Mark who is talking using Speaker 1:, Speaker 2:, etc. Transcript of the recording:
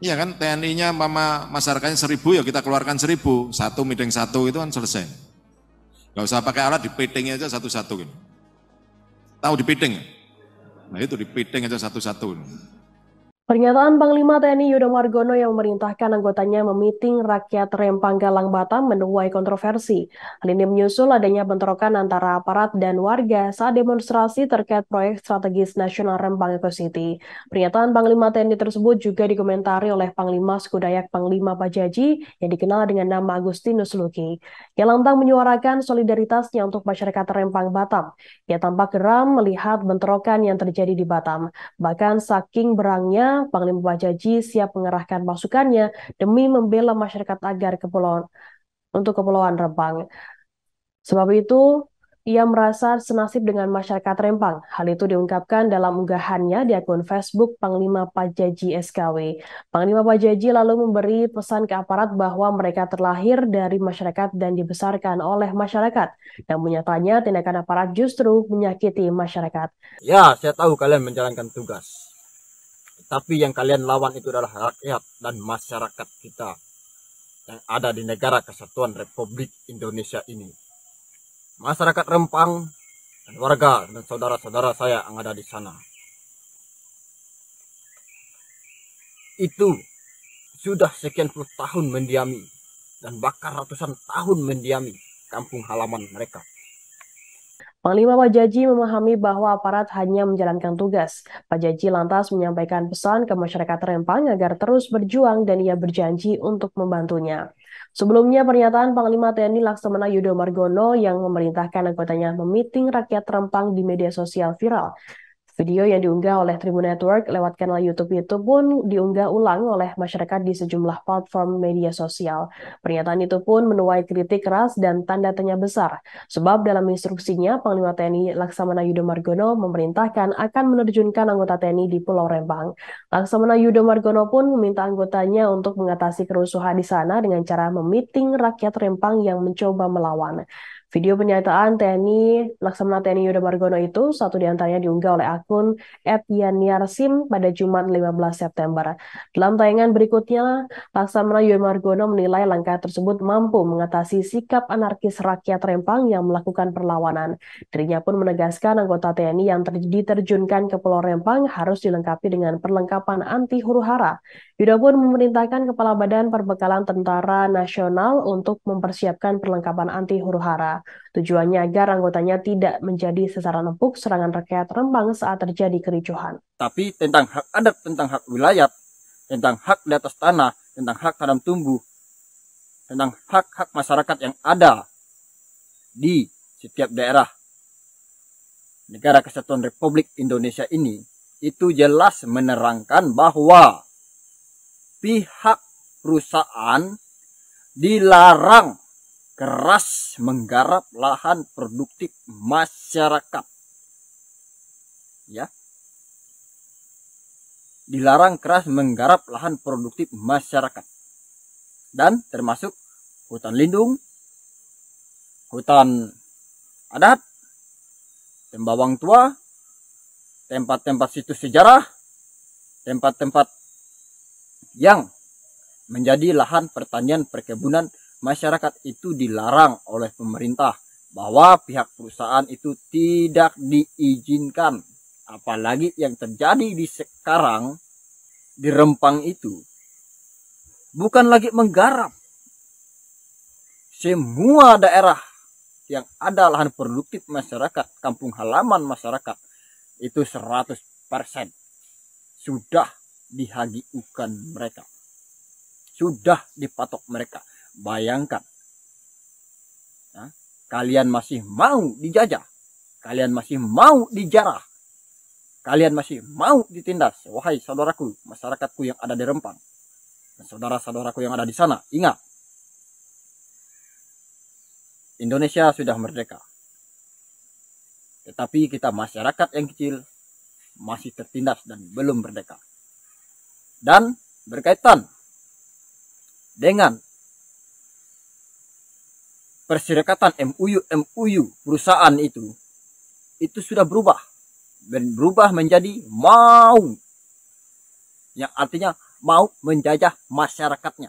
Speaker 1: Iya kan TNI-nya mama masyarakatnya seribu ya kita keluarkan seribu satu meeting satu itu kan selesai. Gak usah pakai alat dipiting aja satu-satu. Gitu. Tahu dipiting? Nah itu dipiting aja satu-satu.
Speaker 2: Pernyataan Panglima TNI Yudo Margono yang memerintahkan anggotanya memiting rakyat Rempang Galang Batam menuai kontroversi. Hal ini menyusul adanya bentrokan antara aparat dan warga saat demonstrasi terkait proyek strategis nasional Rempang Eco City. Pernyataan Panglima TNI tersebut juga dikomentari oleh Panglima Skudayak Panglima Pajaji yang dikenal dengan nama Agustinus Luki. Ia lantang menyuarakan solidaritasnya untuk masyarakat Rempang Batam. Ia tampak geram melihat bentrokan yang terjadi di Batam. Bahkan saking berangnya Panglima Bajaji siap mengerahkan pasukannya demi membela masyarakat agar kepulauan untuk kepulauan Rempang. Sebab itu, ia merasa senasib dengan masyarakat Rempang. Hal itu diungkapkan dalam unggahannya di akun Facebook Panglima Pajaji SKW. Panglima Pajaji lalu memberi pesan ke aparat bahwa mereka terlahir dari masyarakat dan dibesarkan oleh masyarakat. Namun nyatanya tindakan aparat justru menyakiti masyarakat.
Speaker 1: Ya, saya tahu kalian menjalankan tugas. Tapi yang kalian lawan itu adalah rakyat dan masyarakat kita yang ada di negara kesatuan Republik Indonesia ini. Masyarakat Rempang dan warga dan saudara-saudara saya yang ada di sana. Itu sudah sekian puluh tahun mendiami dan bahkan ratusan tahun mendiami kampung halaman mereka.
Speaker 2: Panglima Pajaji memahami bahwa aparat hanya menjalankan tugas. Pajaji lantas menyampaikan pesan ke masyarakat Rempang agar terus berjuang dan ia berjanji untuk membantunya. Sebelumnya pernyataan Panglima TNI Laksamana Yudo Margono yang memerintahkan anggotanya memiting rakyat Rempang di media sosial viral. Video yang diunggah oleh Tribun Network lewat kanal YouTube itu pun diunggah ulang oleh masyarakat di sejumlah platform media sosial. Pernyataan itu pun menuai kritik keras dan tanda tanya besar, sebab dalam instruksinya Panglima TNI Laksamana Yudo Margono memerintahkan akan menerjunkan anggota TNI di Pulau Rembang. Laksamana Yudo Margono pun meminta anggotanya untuk mengatasi kerusuhan di sana dengan cara memiting rakyat Rembang yang mencoba melawan. Video pernyataan TNI Laksamana TNI Yudha Margono itu satu diantaranya diunggah oleh akun @yaniarsim pada Jumat 15 September. Dalam tayangan berikutnya, Laksamana Yudha Margono menilai langkah tersebut mampu mengatasi sikap anarkis rakyat Rempang yang melakukan perlawanan. Dirinya pun menegaskan anggota TNI yang terjadi diterjunkan ke Pulau Rempang harus dilengkapi dengan perlengkapan anti huru hara Yuda pun memerintahkan Kepala Badan Perbekalan Tentara Nasional untuk mempersiapkan perlengkapan anti huru hara. Tujuannya agar anggotanya tidak menjadi sasaran empuk serangan rakyat Rembang saat terjadi kericuhan.
Speaker 1: Tapi tentang hak adat, tentang hak wilayah, tentang hak di atas tanah, tentang hak tanam tumbuh, tentang hak-hak masyarakat yang ada di setiap daerah negara kesatuan Republik Indonesia ini itu jelas menerangkan bahwa pihak perusahaan dilarang keras menggarap lahan produktif masyarakat. Ya. Dilarang keras menggarap lahan produktif masyarakat. Dan termasuk hutan lindung, hutan adat, tembawang tua, tempat-tempat situs sejarah, tempat-tempat yang menjadi lahan pertanian perkebunan masyarakat itu dilarang oleh pemerintah bahwa pihak perusahaan itu tidak diizinkan. Apalagi yang terjadi di sekarang di Rempang itu bukan lagi menggarap. Semua daerah yang ada lahan produktif masyarakat, kampung halaman masyarakat itu 100% sudah dihagiukan mereka. Sudah dipatok mereka. Bayangkan. Ya, kalian masih mau dijajah. Kalian masih mau dijarah. Kalian masih mau ditindas. Wahai saudaraku, masyarakatku yang ada di Rempang. saudara-saudaraku yang ada di sana. Ingat. Indonesia sudah merdeka. Tetapi kita masyarakat yang kecil masih tertindas dan belum merdeka dan berkaitan dengan perserikatan MUU-MUU perusahaan itu itu sudah berubah dan berubah menjadi mau yang artinya mau menjajah masyarakatnya